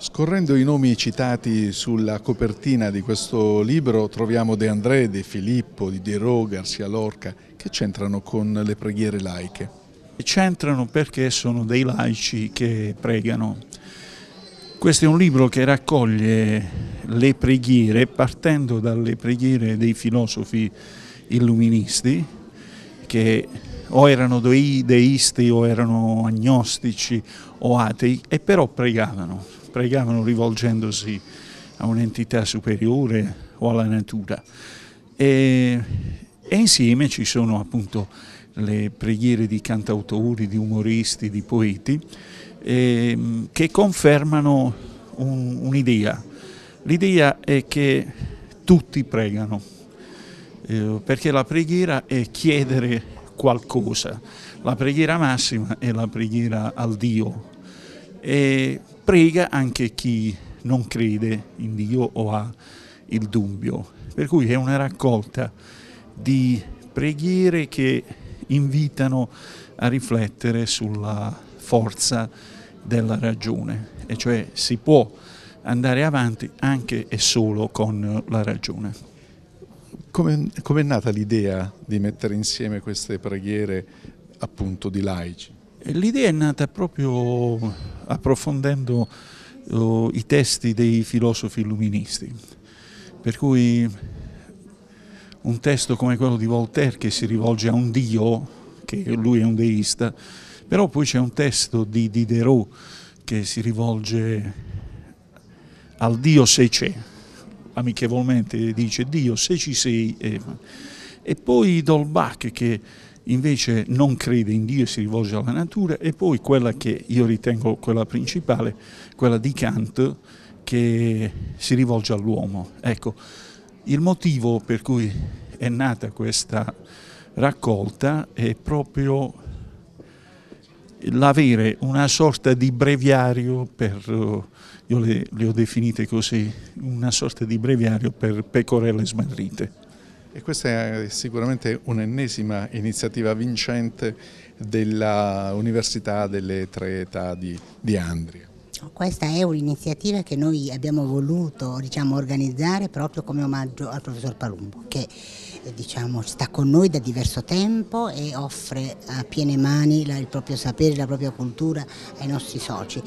Scorrendo i nomi citati sulla copertina di questo libro troviamo De André, De Filippo, di Diderot, Garcia Lorca, che c'entrano con le preghiere laiche? C'entrano perché sono dei laici che pregano. Questo è un libro che raccoglie le preghiere partendo dalle preghiere dei filosofi illuministi che o erano deisti o erano agnostici o atei e però pregavano pregavano rivolgendosi a un'entità superiore o alla natura. E, e insieme ci sono appunto le preghiere di cantautori, di umoristi, di poeti, ehm, che confermano un'idea. L'idea è che tutti pregano, eh, perché la preghiera è chiedere qualcosa. La preghiera massima è la preghiera al Dio. E prega anche chi non crede in Dio o ha il dubbio. Per cui è una raccolta di preghiere che invitano a riflettere sulla forza della ragione, e cioè si può andare avanti anche e solo con la ragione. Come, è nata l'idea di mettere insieme queste preghiere appunto di laici? L'idea è nata proprio approfondendo oh, i testi dei filosofi illuministi, per cui un testo come quello di Voltaire che si rivolge a un dio, che lui è un deista, però poi c'è un testo di Diderot che si rivolge al dio se c'è, amichevolmente dice Dio se ci sei Eva e poi Dolbach che invece non crede in Dio e si rivolge alla natura e poi quella che io ritengo quella principale, quella di Kant che si rivolge all'uomo. Ecco, il motivo per cui è nata questa raccolta è proprio l'avere una sorta di breviario per, io le, le ho definite così, una sorta di breviario per pecorelle smarrite. E questa è sicuramente un'ennesima iniziativa vincente dell'Università delle Tre Età di, di Andria. Questa è un'iniziativa che noi abbiamo voluto diciamo, organizzare proprio come omaggio al professor Palumbo, che eh, diciamo, sta con noi da diverso tempo e offre a piene mani il proprio sapere, la propria cultura ai nostri soci.